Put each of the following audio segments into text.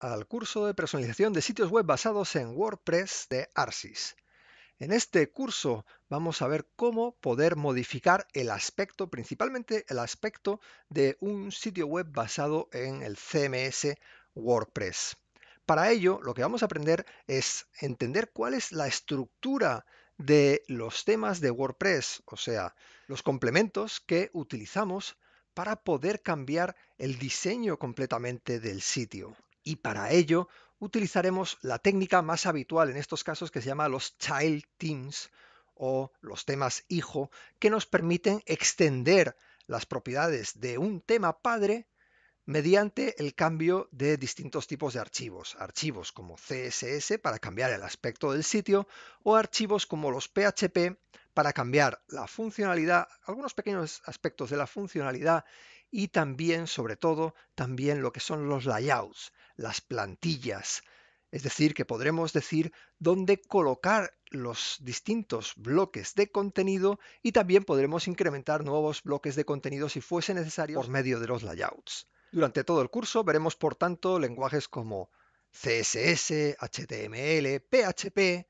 al curso de personalización de sitios web basados en WordPress de Arsis. En este curso vamos a ver cómo poder modificar el aspecto, principalmente el aspecto de un sitio web basado en el CMS WordPress. Para ello, lo que vamos a aprender es entender cuál es la estructura de los temas de WordPress, o sea, los complementos que utilizamos para poder cambiar el diseño completamente del sitio y para ello utilizaremos la técnica más habitual en estos casos que se llama los child teams o los temas hijo, que nos permiten extender las propiedades de un tema padre mediante el cambio de distintos tipos de archivos. Archivos como CSS para cambiar el aspecto del sitio o archivos como los PHP para cambiar la funcionalidad, algunos pequeños aspectos de la funcionalidad y también, sobre todo, también lo que son los layouts, las plantillas. Es decir, que podremos decir dónde colocar los distintos bloques de contenido y también podremos incrementar nuevos bloques de contenido si fuese necesario por medio de los layouts. Durante todo el curso veremos, por tanto, lenguajes como CSS, HTML, PHP,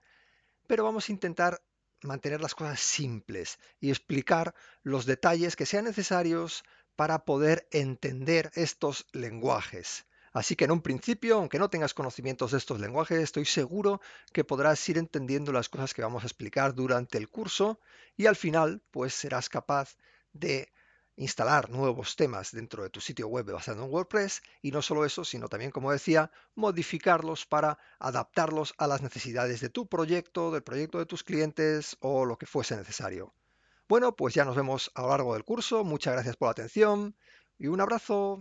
pero vamos a intentar mantener las cosas simples y explicar los detalles que sean necesarios para poder entender estos lenguajes. Así que en un principio, aunque no tengas conocimientos de estos lenguajes, estoy seguro que podrás ir entendiendo las cosas que vamos a explicar durante el curso y al final pues serás capaz de instalar nuevos temas dentro de tu sitio web basado en WordPress y no solo eso, sino también, como decía, modificarlos para adaptarlos a las necesidades de tu proyecto, del proyecto de tus clientes o lo que fuese necesario. Bueno, pues ya nos vemos a lo largo del curso. Muchas gracias por la atención y un abrazo.